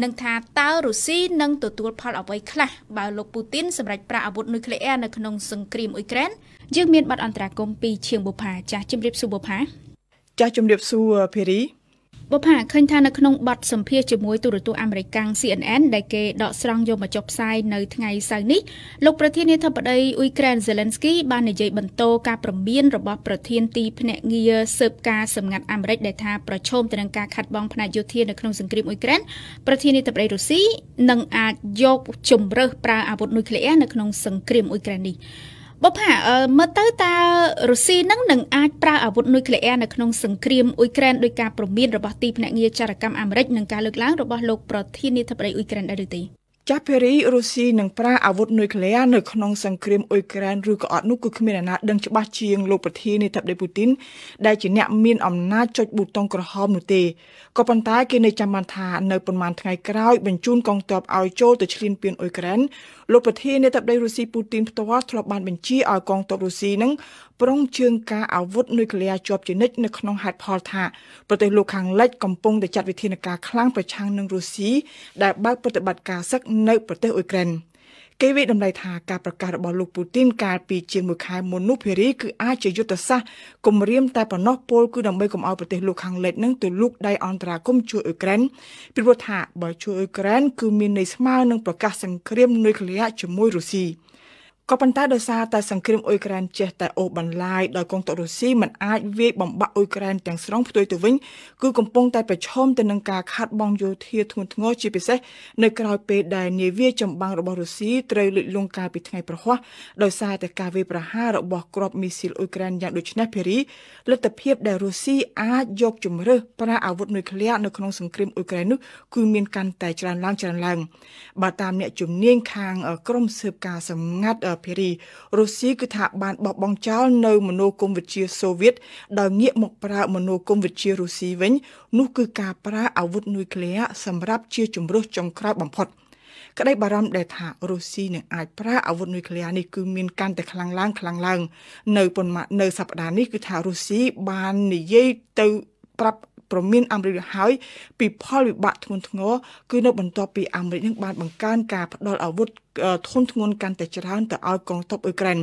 S1: នឹងថាតើរុស្ស៊ីនឹងទទួលផលអ្វីខ្លះបើលោកពូទីនសម្រេចប្រើអាវុធនុយក្លេអ៊ែរនៅក្នុងសង្គ្រាមអ៊ុយក្រែនយើងមានបទអន្តរាគមន៍ពីឈៀងបុផា ចាស់ជំរាបសួរបុផាចាស់ជំរាបសួរភេរីបុប្ផាឃើញថានៅក្នុងបទសម្ភាសជាមួយទូរទស្សន៍អាមេរិកកាំង CNN ដែលគេដកស្រង់យកមកចុះផ្សាយនៅថ្ងៃសៅរ៍នេះលោកប្រធានាធិបតីអ៊ុយក្រែន Zelensky បាននិយាយបន្តការប្រមានរបស់ប្រធានទីភ្នាក់ងារស៊ើបការសម្ងាត់អាមេរិកដែលថាប្រឈមទៅនឹងការខាត់បងផ្នែកយោធានៅក្នុងសង្គ្រាមអ៊ុយក្រែនប្រធានាធិបតីរុស្ស៊ីនឹងអាចយកជំរើសប្រើអាវុធនុយក្លេអ៊ែរនៅក្នុងសង្គ្រាមអ៊ុយក្រែននេះបបផាមើលទៅតើរុស្ស៊ីនឹងនឹងអាចប្រើអាវុធនុយក្លេអ៊ែរនៅក្នុងសង្គ្រាមអ៊ុយក្រែនដោយការព្រមានរបស់ទីភ្នាក់ងារចារកម្មអាមេរិកនិងការលើកឡើងរបស់លោកប្រធានាធិបតីអ៊ុយក្រែនដែរឬ
S2: ទេចាស់ភេរីរុស្ស៊ីនឹងប្រើអាវុធនុយក្លេអ៊ែរនៅក្នុងសង្គ្រាមអ៊ុយក្រែនឬក៏អត់នោះគឺគ្មានអ្នកណាដឹងច្បាស់ជាងលោកប្រធាននាយដ្ឋានដេពូទីនដែលជាអ្នកមានអំណាចចុចប៊ូតុងក្រហមនោះទេក៏ប៉ុន្តែគេនៅចាំបានថានៅប៉ុន្មានថ្ងៃក្រោយ បញ្ជូនកងទ័ពឲ្យចូលទៅឈ្លានពានអ៊ុយក្រែនលោកប្រធាននាយដ្ឋានដេរុស្ស៊ីពូទីនផ្ទាល់ធ្លាប់បានបញ្ជាឲ្យកងទ័ពរុស្ស៊ីនឹងប្រុងជើងការអាវុធនុយក្លេអ៊ែរជាប់ជានិច្ចនៅក្នុងហេតុផលថាប្រទេសលោកខាងលិចកំពុងតែចាត់វិធានការខ្លាំងប្រឆាំងនឹងរុស្ស៊ីដែលបើកប្រតិបត្តិការសឹកនៅប្រទេសអ៊ុយក្រែនគេវិតម្លៃថាការប្រកាសរបស់លោកពូទីនកាលពីជាងមួយខែមុននោះភារីគឺអាចជាយុទ្ធសាស្ត្រគម្រាមតែប៉ុណ្ណោះពលគឺដើម្បីកុំឲ្យប្រទេសលោកខាងលិចនឹងទៅលូកដៃអន្តរាគមជួយអ៊ុយក្រែនពីព្រោះថាបើជួយអ៊ុយក្រែនគឺមានន័យស្មើនឹងប្រកាសសង្គ្រាមនុយក្លេអ៊ែរជាមួយរុស្ស៊ីក៏ប៉ុន្តែដោយសារតែសង្គ្រាមអ៊ុយក្រែនចេះតែអូសបន្លាយដោយកងទ័ពរុស្ស៊ីមិនអាចវាយបំបាក់អ៊ុយក្រែនទាំងស្រុងផ្ទុយទៅវិញគឺកំពុងតែប្រឈមទៅនឹងការខាត់បងយោធាធ្ងន់ធ្ងរជាពិសេសនៅក្រៅពេលដែលនាវាចម្បាំងរបស់រុស្ស៊ីត្រូវលិចលង់កាលពីថ្ងៃប្រហ័សដោយសារតែការវាយប្រហាររបស់គ្រាប់មីស៊ីលអ៊ុយក្រែនយ៉ាងដូចនេះភេរីលទ្ធភាពដែលរុស្ស៊ីអាចយកជំរើសប្រើអាវុធនុយក្លេអ៊ែរនៅក្នុងសង្គ្រាមអ៊ុយក្រែននោះគឺមានកាន់តែច្រើនឡើងច្រើនឡើងបើតាមអ្នកជំនាញខាងក្រមស៊ើបការសម្ងាត់ភារីរុស្ស៊ីគឺថាបានបោះបង់ចោលនៅ មនោគមវិជ្ជាសូវៀតដោយងាកមកប្រើមនោគមវិជ្ជារុស្ស៊ីវិញនោះគឺការប្រើអាវុធនុយក្លេអ៊ែរសម្រាប់ជាជំរំចុងក្រោយបំផុតក្តីបារម្ភដែលថារុស្ស៊ីនឹងអាចប្រើអាវុធនុយក្លេអ៊ែរនេះគឺមានកាន់តែខ្លាំងឡើងខ្លាំងឡើងនៅប៉ុន្មាននៅសប្តាហ៍នេះគឺថារុស្ស៊ីបាននិយាយទៅប្រាប់ប្រមានអាមេរិកហើយពីផលវិបាកធ្ងន់ធ្ងរគឺនៅបន្ទាប់ពីអាមេរិកនឹងបាន បង្កើនការផ្តល់អាវុធធនធ្ងន់កាន់តែច្រើនទៅឲ្យកងទ័ពអ៊ុយក្រែន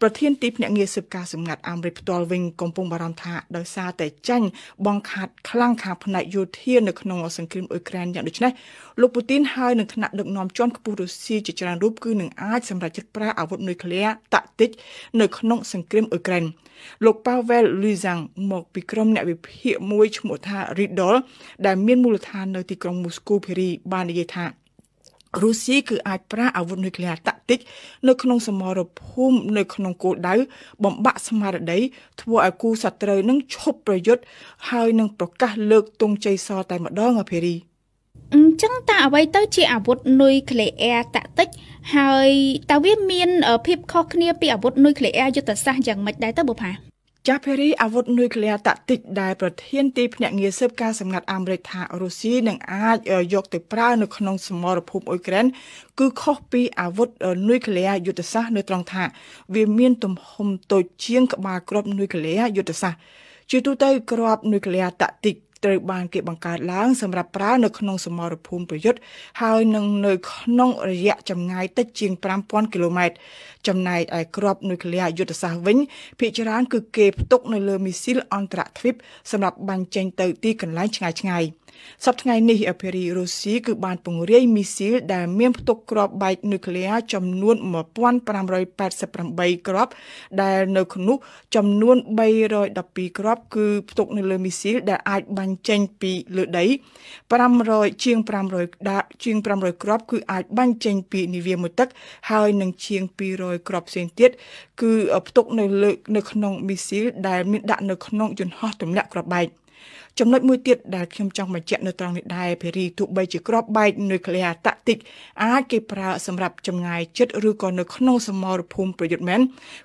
S2: ប្រធានទីភ្នាក់ងារស៊ើបការសម្ងាត់អាមេរិកផ្ទាល់វិញកំពុងបារម្ភថាដោយសារតែចាញ់បងខាត់ខ្លាំងខាផ្នែកយោធានៅក្នុង សង្គ្រាមអ៊ុយក្រែនយ៉ាងដូចនេះលោកពូទីនហើយនឹងថ្នាក់ដឹកនាំជាន់ខ្ពស់រុស្ស៊ីជាច្រើនរូបគឺនឹងអាចសម្រេចចិត្តប្រើអាវុធនុយក្លេអ៊ែរតាក់ទិចនៅក្នុងសង្គ្រាមអ៊ុយក្រែនលោក Pavel Luzang មក ពីក្រុមអ្នកវិភាគមួយឈ្មោះថា Riddle ដែលមានមូលដ្ឋាននៅទីក្រុងមូស្គូភេរីបាននិយាយថារុស្ស៊ីគឺអាចប្រើអាវុធនុយក្លេអ៊ែរតាក់ទិចនៅក្នុងសមរភូមិនៅ ក្នុងគោលដៅបំបាក់ស្មារតីធ្វើឲ្យគូសត្រូវនឹងឈប់ប្រយុទ្ធហើយនឹងប្រកាសលើកទង់ជ័យសតែម្ដងអាភេរីអញ្ចឹងតើអ្វីទៅ ជាអាវុធ
S1: នុយក្លេអ៊ែរតាក់ទិចហើយតើវាមានភាពខុសគ្នាពីអាវុធនុយក្ល
S2: េអ៊ែរយុទ្ធសាស្ត្រយ៉ាងម៉េចដែរទៅបុផាចាស់ភេរីអាវុធនុយក្លេអ៊ែរតាក់ទិចដែលប្រធានទីភ្នាក់ងារស៊ើបការសម្ងាត់អាមេរិកថារុស្ស៊ីនឹងអាចយកទៅប្រើនៅក្នុងសមរភូមិអ៊ុយក្រែនគឺខុសពីអាវុធនុយក្លេអ៊ែរយុទ្ធសាស្ត្រនៅត្រង់ថាវាមានទំហំតូចជាងក្បាលគ្រាប់នុយក្លេអ៊ែរយុទ្ធសាស្ត្រជាទូទៅគ្រាប់នុយក្លេអ៊ែរតាក់ទិចត្រូវបានគេបង្កើតឡើងសម្រាប់ប្រើនៅក្នុងសមរភូមិប្រយុទ្ធហើយនឹងនៅក្នុងរយៈចម្ងាយតិចជាង5000គីឡូម៉ែត្រចំណែកឯក្របនុយក្លេអ៊ែរយុទ្ធសាស្ត្រវិញភាគច្រើនគឺគេផ្ទុក នៅលើមីស៊ីលអន្តរទ្វីបសម្រាប់បាញ់ចេញទៅទីកន្លែងឆ្ងាយឆ្ងាយសប្តាហ៍ថ្ងៃនេះអភេរីរុស្ស៊ីគឺបានពង្រាយមីស៊ីលដែលមានផ្ទុកគ្រាប់បែកនុយក្លេអ៊ែរចំនួន1588គ្រាប់ ដែលនៅ ក្នុងនោះចំនួន312គ្រាប់គឺផ្ទុក នៅលើមីស៊ីលដែលអាចបាញ់ចេញពីលើដី500ជាង500ដាក់ជាង500គ្រាប់ គឺអាចបាញ់ចេញពីនាវាមួយទឹកហើយនឹងជាង200គ្រាប់ផ្សេងទៀតគឺផ្ទុក នៅលើនៅក្នុងមីស៊ីលដែលមានដាក់នៅក្នុងយន្តហោះទម្លាក់គ្រាប់បែក។ចំណុចមួយទៀតដែលខ្ញុំចង់បញ្ជាក់នៅត្រង់នេះដែរភេរីទោះបីជាក្របបែកនុយក្លេអ៊ែរតាក់ទិកអាចគេប្រើសម្រាប់ចម្ងាយជិតឬក៏នៅក្នុងសមរភូមិប្រយុទ្ធមែន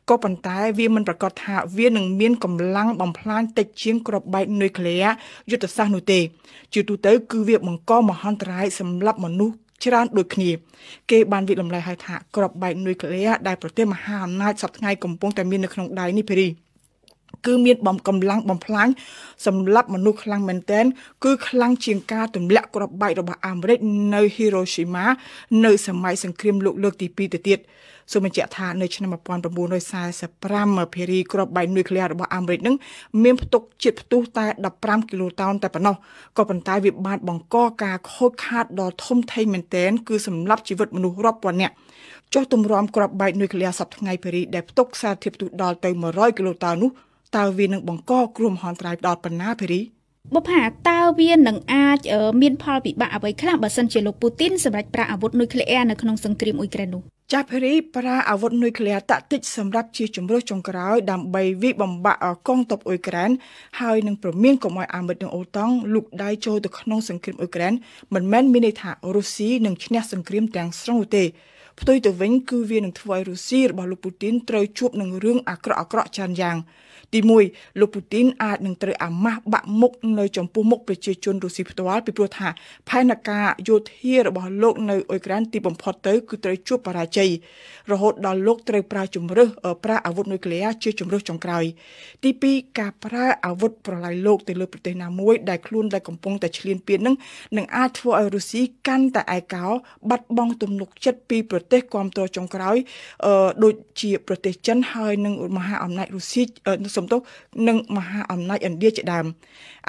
S2: ក៏ប៉ុន្តែវាមិនប្រកាសថាវានឹងមានកម្លាំងបំផ្លាញតិចជាងក្របបែកនុយក្លេអ៊ែរយុទ្ធសាស្ត្រនោះទេជាទូទៅគឺវាបង្កមហន្តរាយសម្រាប់មនុស្សច្រើនដូចគ្នាគេបានវិលំលែងហៅថាក្របបែកនុយក្លេអ៊ែរដែលប្រទេសមហាអំណាចសពថ្ងៃកំពុងតែមាននៅក្នុងដៃនេះភេរី។គឺមានបំកម្លាំងបំផ្លាញសម្លាប់មនុស្សខ្លាំងមែនទែនគឺខ្លាំងជាងការទម្លាក់គ្រាប់បែករបស់អាមេរិកនៅហ៊ីរ៉ូស៊ីម៉ានៅ សម័យសង្គ្រាមលោកលើកទី2ទៅទៀតសូមបញ្ជាក់ថានៅឆ្នាំ1945ភារីគ្រាប់បែកនុយក្លេអ៊ែររបស់អាមេរិកនឹងមានផ្ទុកជាតិផ្ទុះតែ15គីឡូតោនតែប៉ុណ្ណោះក៏ប៉ុន្តែវាបានបង្កការខូចខាតដ៏ធំធេងមែនទែនគឺសម្លាប់ជីវិតមនុស្សរាប់ពាន់នាក់ចុះទម្រាំគ្រាប់បែកនុយក្លេអ៊ែរសប្តាហ៍ថ្ងៃភារីដែលផ្ទុកសារធាតុផ្ទុះដល់ទៅ100គីឡូតោននោះតើវានឹងបង្ក គ្រោះមហន្តរាយដល់ប៉ុណ្ណាភេរី
S1: បុប្ផាតើវានឹងអាចមានផលពិបាកអ្វីខ្លះបើសិនជាលោកពូទីនសម្រេចប្រើអា
S2: វុធនុយក្លេអ៊ែរនៅក្នុងសង្គ្រាមអ៊ុយក្រែននោះចាភេរីប្រើអាវុធនុយក្លេអ៊ែរតាក់ទិចសម្រាប់ជាជំរុះចុងក្រោយដើម្បីវាបំបាក់កងទ័ពអ៊ុយក្រែនហើយនឹងប្រមានកុំឲ្យអាមេរិកនិងអូតង់លូកដៃចូលទៅក្នុងសង្គ្រាមអ៊ុយក្រែនមិនមែនមានន័យថារុស្ស៊ីនឹងឈ្នះសង្គ្រាមទាំងស្រុងទេផ្ទុយទៅវិញគឺវានឹងធ្វើឲ្យរុស្ស៊ីរបស់លោកពូទីនត្រូវជួបនឹងរឿងអាក្រក់អាក្រក់ច្រើនយ៉ាង ទី1លោកពូទីនអាចនឹងត្រូវអាម៉ាស់បាក់មុខនៅចំពោះមុខប្រជាជនរុស្ស៊ីផ្ទាល់ពីព្រោះថាផែនការយោធារបស់លោកនៅអ៊ុយក្រែនទីបំផុតទៅគឺត្រូវជួបបរាជ័យរហូតដល់លោកត្រូវប្រើជំរើសប្រើអាវុធនុយក្លេអ៊ែរជាជំរើសចុងក្រោយទី2ការប្រើអាវុធប្រឡាយលោកទៅលើប្រទេសណាមួយដែលខ្លួនដែលកំពុងតែឈ្លានពាននឹងនឹងអាចធ្វើឲ្យរុស្ស៊ីកាន់តែឯកោបាត់បង់ទំនុកចិត្តពីប្រទេសគ្រប់គ្រងចុងក្រោយដូចជាប្រទេសចិនហើយនិងមហាអំណាចរុស្ស៊ីសំទោសនិងមហាអំណាចឥណ្ឌាជាដើម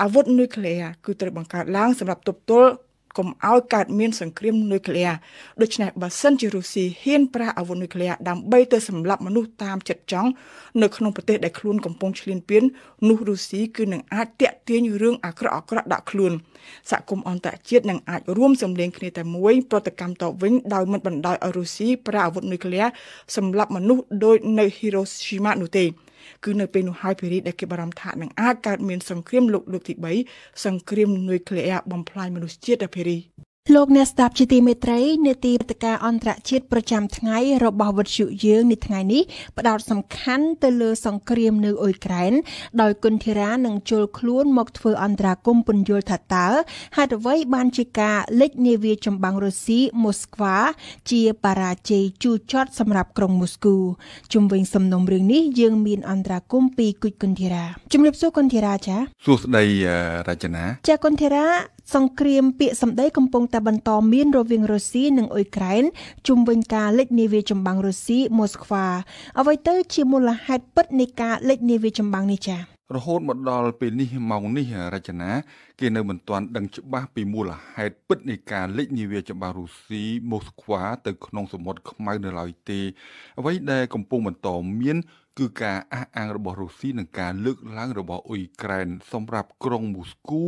S2: អាវុធនុយក្លេអ៊ែរគឺត្រូវបង្កើតឡើងសម្រាប់ទប់ទល់កុំឲ្យកើតមានសង្គ្រាមនុយក្លេអ៊ែរដូច្នេះបើសិនជារុស្ស៊ីហ៊ានប្រើអាវុធនុយក្លេអ៊ែរដើម្បីទៅសម្លាប់មនុស្សតាមចិត្តចង់នៅក្នុងប្រទេសដែលខ្លួនកំពុងឈ្លានពាន នោះរុស្ស៊ីគឺនឹងអាចតាក់ទាញរឿងអាក្រក់អាក្រក់ដាក់ខ្លួនសហគមន៍អន្តរជាតិនឹងអាចរួមសម្លេងគ្នាតែមួយប្រតិកម្មតបវិញដោយមិនបណ្ដោយឲ្យរុស្ស៊ីប្រើអាវុធនុយក្លេអ៊ែរសម្លាប់មនុស្សដោយនៅ Hiroshima នោះទេគឺនៅពេលនោះហើយភេរីដែលគេបារម្ភថានឹងអាចកើតមានសង្គ្រាមលោកលើកទី3សង្គ្រាមនុយក្លេអ៊ែរបំផ្លាញមនុស្សជាតិភេរី
S7: លោកអ្នកស្ដាប់ជាទីមេត្រីនេតិព្រឹត្តិការអន្តរជាតិប្រចាំថ្ងៃរបស់ វិទ្យុយើងនៅថ្ងៃនេះផ្ដោតសំខាន់ទៅលើសង្គ្រាមនៅអ៊ុយក្រែនដោយគុនធីរានឹងជុលខ្លួនមកធ្វើអន្តរាគមពន្យល់ថាតើហេតុអ្វីបានជាការ លិចនាវាចម្បាំងរុស្ស៊ីមូស្គវ៉ាជាបរាជ័យជួចចត់សម្រាប់ក្រុងមូស្គូជុំវិញសំណុំរឿងនេះយើងមានអន្តរាគមពីគុជគុនធីរាជំរាបសួរគុនធីរាចា
S4: សួស្ដីរចនា
S7: ចាគុនធីរាសង្គ្រាមពាកសម្ដីកំពុងតែបន្តមាន រវាងរុស្ស៊ីនិងអ៊ុយក្រែនជុំវិញការលិចនាវាចម្បាំងរុស្ស៊ីម៉ូស្គ្វាអ្វីទៅជាមូលហេតុពិតនៃការលិចនាវាចម្បាំងនេះចា៎
S4: រហូតមកដល់ពេលនេះម៉ោងនេះរចនាគេនៅមិនទាន់ដឹងច្បាស់ពីមូលហេតុពិតនៃការលិចនាវាចម្បាំងរុស្ស៊ីម៉ូស្គ្វាទៅក្នុងសមុទ្រខ្មៅនៅឡើយទេអ្វីដែលកំពុងបន្តមានគឺការអះអាងរបស់រុស្ស៊ីនិងការលើកឡើងរបស់អ៊ុយក្រែនសម្រាប់ក្រុងមូស្គូ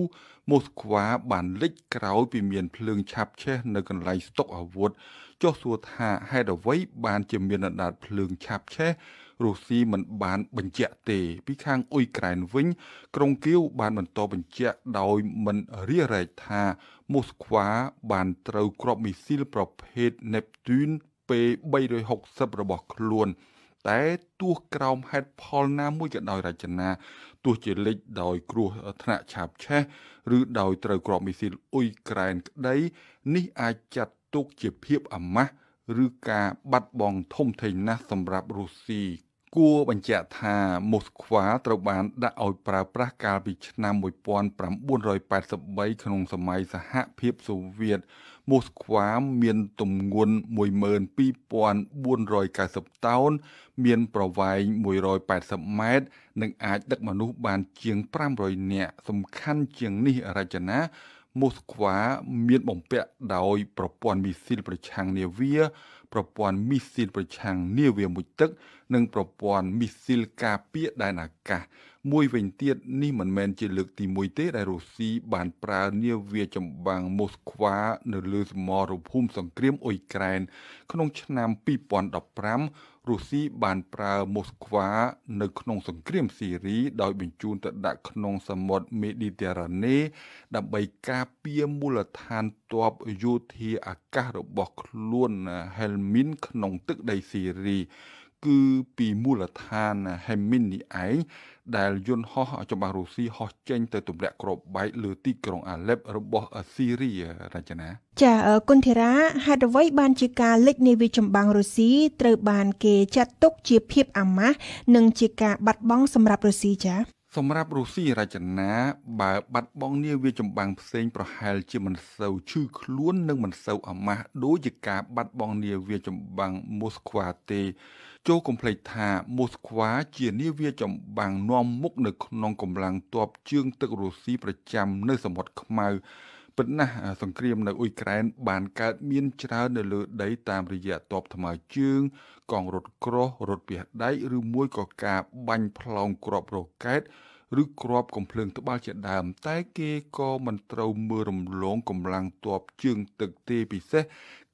S4: មូស្គវ៉ាបានលេចក្រោយពីមានភ្លើងឆាប់ឆេះនៅកន្លែងស្តុកអាវុធចុះសួរថាហេតុអ្វីបានជាមានអណ្ដាតភ្លើងឆាប់ឆេះរុស្ស៊ីមិនបានបញ្ជាក់ទេ ពីខាងអ៊ុយក្រែនវិញ ក្រុងគៀវបានបន្តបញ្ជាក់ដោយមិនរារែកថាមូស្គវ៉ាបានត្រូវគ្រាប់មីស៊ីលប្រភេទ Neptune P360 របស់ខ្លួន។តែទោះក្រោមហេតុផលណាមួយក៏ដោយរចនាទោះជាលិចដោយគ្រោះថ្នាក់ឆាបឆេះ ឬដោយត្រូវគ្រាប់មីស៊ីលអ៊ុយក្រែនក្តីនេះអាចចាត់ទុកជាភាពអាម៉ាស់ឬការបាត់បង់ធំធេងណាស់សម្រាប់រុស្ស៊ីគួរបញ្ជាក់ថាមូស្គវ៉ាត្រូវបានដាក់ឲ្យប្រើប្រាស់កាលពីឆ្នាំ1983ក្នុងសម័យសហភាពសូវៀតមូស្គវ៉ាមានទម្ងន់12490តោនមានប្រវែង180ម៉ែត្រនិងអាចដឹកមនុស្សបានជាង500នាក់សំខាន់ជាងនេះរចនាមូស្គវ៉ាមានបំពាក់ដោយប្រព័ន្ធមីស៊ីលប្រឆាំងនាវាប្រព័ន្ធមីស៊ីលប្រឆាំងនាវាមុជទឹក និងប្រព័ន្ធមីស៊ីលការពារដែនអាកាស មួយវិញទៀតនេះមិនមែនជាលើកទី1ទេដែលរុស្ស៊ីបានប្រើនាវាចម្បាំងម៉ូស្គ្វានៅលើសមរភូមិសង្គ្រាមអ៊ុយក្រែនក្នុង ឆ្នាំ2015រុស្ស៊ីបានប្រើមូស្គវ៉ានៅក្នុងសង្គ្រាមស៊ីរីដោយបញ្ជូនទៅដាក់ក្នុងសមុទ្រមេឌីទែរ៉ាណេដើម្បីការពារមូលដ្ឋានទ័ពយោធាអាកាសរបស់ខ្លួន Helmin ក្នុងទឹកដីស៊ីរីគឺពីមូលដ្ឋាន Hemin នេះឯងដែល យន្តហោះច្បាស់រុស្ស៊ីហោះចេញទៅទម្លាក់គ្រាប់បែកលើទីក្រុងអាឡេបរបស់ស៊ីរីរចនា
S7: ចាគុនធីរាហេតុអ្វី បានជាការលិចនាវាចម្បាំងរុស្ស៊ីត្រូវបាន គេចាត់ទុកជាភាពអាម៉ាស់និងជាការបាត់បង់សម្រាប់រុស្ស៊ីចា
S4: សម្រាប់រុស្ស៊ីរចនាបើបាត់បង់នាវាចម្បាំងផ្សេងប្រហែល ជាមិនសូវឈឺខ្លួននិងមិនសូវអាម៉ាស់ដូចជាការ បាត់បង់នាវាចម្បាំងមូស្គវ៉ាទេចូលកំភ្លេចថាមូស្គវ៉ាជានាវាចម្បាំងនាំមុខនៅក្នុងកម្លាំងទ័ពជើង ទឹករុស្ស៊ីប្រចាំ នៅសមុទ្រខ្មៅពិតណាស់សង្គ្រាមនៅអ៊ុយក្រែន បានកើតមាន ច្រើននៅលើដីតាមរយៈតបថ្មើរជើង កងរថក្រោះរថពាសដៃឬមួយក៏ការបាញ់ផ្លោងគ្រាប់រ៉ុកែតឬក្របកំភ្លើងត្បាល់ជាដើម តែគេក៏មិនត្រូវមើលរំលងកម្លាំងទ័ពជើងទឹកទេពិសេស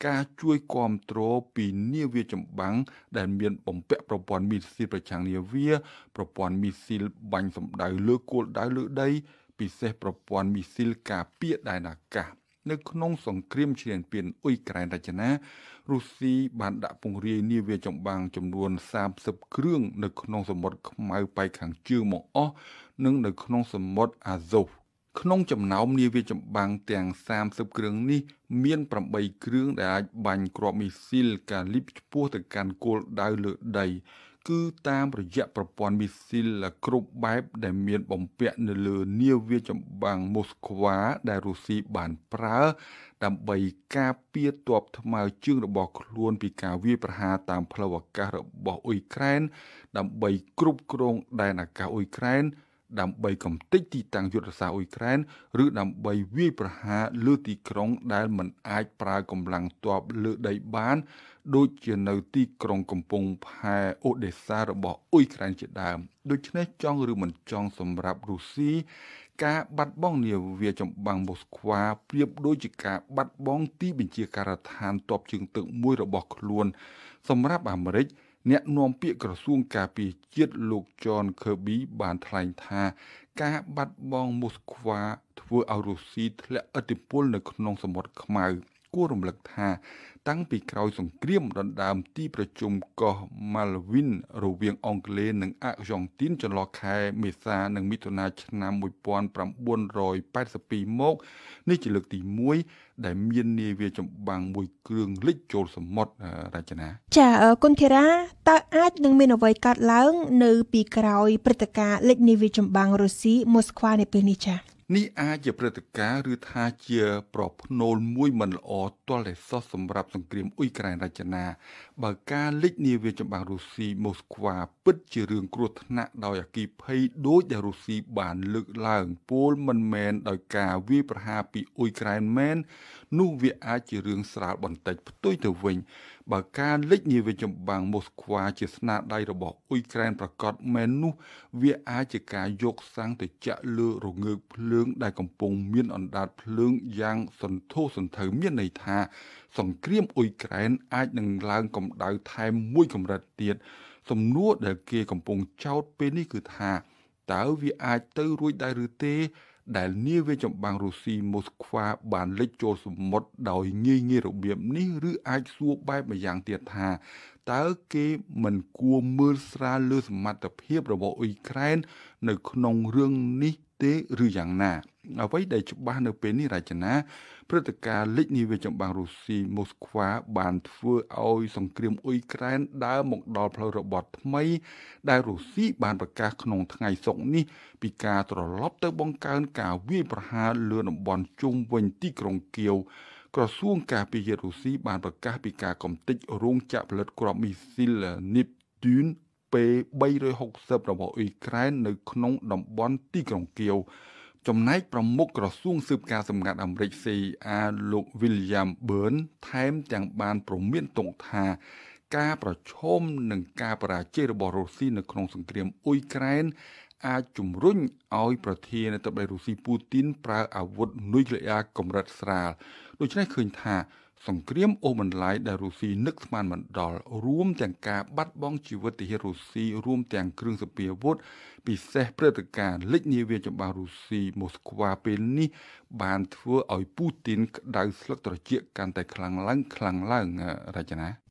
S4: ការជួយគ្រប់គ្រងពីនាវាចម្បាំងដែល មាន បំពាក់ប្រព័ន្ធមីស៊ីលប្រឆាំងនាវាប្រព័ន្ធមីស៊ីលបាញ់សម្ដៅលើគោលដៅលើដី ពិសេសប្រព័ន្ធមីស៊ីលការពារដែនអាកាសនៅក្នុងសង្គ្រាមឈ្លានពានអ៊ុយក្រែនរចនារុស្ស៊ីបានដាក់ពង្រាយនាវាចម្បាំងចំនួន30គ្រឿងនៅក្នុងសមុទ្រខ្មៅប៉ែកខាងជើងមកអស់និងនៅក្នុងសមុទ្រអាហ្សូវក្នុងចំណោមនាវាចម្បាំងទាំង30គ្រឿងនេះមាន8គ្រឿងដែលអាចបាញ់គ្រាប់មីស៊ីលកាលីបឆ្ពោះទៅកាន់គោលដៅលើដីគឺតាមរយៈប្រព័ន្ធមីស៊ីលគ្រប់បែបដែលមានបំពាក់នៅលើនាវាចម្បាំងម៉ូស្គវ៉ាដែលរុស្ស៊ីបានប្រើ ដើម្បីការពារទ័ពថ្មើរជើងរបស់ខ្លួនពីការវាយប្រហារតាមផ្លូវអាកាសរបស់អ៊ុយក្រែនដើម្បីគ្រប់គ្រងដែនអាកាសអ៊ុយក្រែនដើម្បីកំទេចទីតាំងយុទ្ធសាស្ត្រអ៊ុយក្រែន ឬដើម្បីវាយប្រហារលើទីក្រុង ដែលមិនអាចប្រើកម្លាំងទ័ពលើដីបាន ដូចជានៅទីក្រុងកំពង់ផែអូដេសារបស់អ៊ុយក្រែនជាដើម ដូច្នេះចង់ឬមិនចង់សម្រាប់រុស្ស៊ីការ បាត់បង់នាវាចម្បាំងម៉ូស្គវ៉ាប្រៀបដូចជាការបាត់បង់ទីបញ្ជាការដ្ឋានទ័ពជើងទឹកមួយរបស់ខ្លួន សម្រាប់អាមេរិកគឺអ្នកនាំពាក្យក្រសួងការពារជាតិលោកចនខឺប៊ីបានថ្លែងថា ការបាត់បង់មូស្គវ៉ាធ្វើឲ្យរុស្ស៊ីធ្លាក់ឥទ្ធិពលនៅក្នុងសមុទ្រខ្មៅគួររំលឹកថាតាំងពីក្រោយសង្គ្រាមដណ្ដើមទី ប្រជុំកោះម៉ាល់វីនរវាងអង់គ្លេសនិងអាក់យ៉ង់ទីន ចន្លោះខែមេសានិងមិថុនាឆ្នាំ1982មកនេះជាលើកទី1ដែលមាននាវាចម្បាំងមួយគ្រឿងលិចចូលសមុទ្ររចនា
S7: ចាគុណធីរាតើអាចនឹងមានអ្វីកើតឡើង នៅ ពីក្រោយព្រឹត្តិការណ៍លិចនាវាចម្បាំងរុស្ស៊ីមូស្គវ៉ានៅពេលនេះចា
S4: នេះអាចជាព្រឹត្តិការណ៍ឬថាជាប្រផ្នូលមួយមិនល្អទាល់តែសោះសម្រាប់សង្គ្រាមអ៊ុយក្រែនរចនាបើការលិចនាវាចម្បាំងរុស្ស៊ីម៉ូស្គវ៉ាពិតជារឿងគ្រោះថ្នាក់ដោយអគិភ័យដូចដែលរុស្ស៊ីបានលើកឡើងពលមិនមែនដោយការវាយប្រហារពីអ៊ុយក្រែនមែន នោះវាអាចជារឿងស្រាលបន្តិចផ្ទុយទៅវិញបើការលិចនាវាចម្បាំងមូស្គវ៉ាជាស្នាដៃរបស់អ៊ុយក្រែនប្រកាសមែននោះវាអាចជាការយកសាំងទៅចាក់លើរងើកភ្លើង ដែលកំពុងមានអណ្ដាតភ្លើងយ៉ាងសន្ធោសន្ធៅមានន័យថាសង្គ្រាមអ៊ុយក្រែន អាចនឹងឡើងកម្ដៅថែមមួយកម្រិតទៀតសំណួរដែលគេកំពុងចោទពេលនេះគឺថា តើវាអាចទៅរួចដែរឬទេដែលនាវាចម្បាំងរុស្ស៊ីមូស្គវ៉ាបានលេចចូលសមុទ្រដោយងាយងាយរបៀបនេះឬអាចសួរបែបម្យ៉ាងទៀតថា តើគេមិនគួរមើលស្រាលលើសមត្ថភាពរបស់អ៊ុយក្រែននៅក្នុងរឿងនេះទេឬយ៉ាងណាអ្វីដែលច្បាស់នៅ ពេលនេះរចនាព្រឹត្តិការណ៍លិចនាវាចម្បាំងរុស្ស៊ីម៉ូស្គ្វាបានធ្វើឲ្យសង្គ្រាមអ៊ុយក្រែនដើរមកដល់ផ្លូវរបត់ថ្មីដែលរុស្ស៊ីបានប្រកាសក្នុងថ្ងៃសុក្រនេះ ពីការត្រឡប់ទៅបង្កើនការវាយប្រហារលើតំបន់ជុំវិញទីក្រុងគៀវក្រសួងការពារជាតិរុស្ស៊ីបានប្រកាសពីការកំទេចរោងចក្រផលិតគ្រាប់មីស៊ីល Neptune P360 របស់អ៊ុយក្រែននៅក្នុងតំបន់ទីក្រុងគៀវចំណែកប្រមុខក្រសួងស៊ើបការសម្ងាត់អាមេរិក CIA លោក William Burn ថែមទាំងបានប្រមានទងថាការប្រឈមនឹងការបរាជ័យរបស់រុស្ស៊ីនៅក្នុងសង្គ្រាមអ៊ុយក្រែន អាចជំរុញឲ្យប្រធានាធិបតីរុស្ស៊ីពូទីនប្រើអាវុធនុយក្លេអ៊ែរកម្រិតស្រាលដូច្នេះឃើញថាសង្គ្រាមអូសបន្លាយដែលរុស្ស៊ីនឹកស្មានមិនដល់រួមទាំងការបាត់បង់ជីវិតទាហានរុស្ស៊ីរួមទាំងគ្រឿងសព្វាវុធពិសេសព្រឹត្តិការណ៍លិចនាវាចម្បារុស្ស៊ីម៉ូស្គវ៉ាពេលនេះបានធ្វើឲ្យពូទីនក្តៅស្លឹកត្រចៀកកាន់តែខ្លាំងឡើងខ្លាំងឡើងរចនា